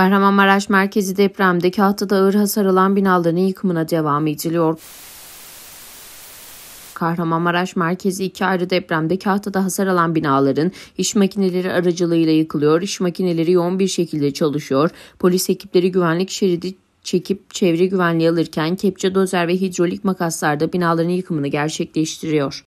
Kahramanmaraş merkezi depremdeki haftada ağır hasar alan binaların yıkımına devam ediliyor. Kahramanmaraş merkezi iki ayrı depremde kahtada hasar alan binaların iş makineleri aracılığıyla yıkılıyor, İş makineleri yoğun bir şekilde çalışıyor, polis ekipleri güvenlik şeridi çekip çevre güvenliği alırken kepçe dozer ve hidrolik makaslarda binaların yıkımını gerçekleştiriyor.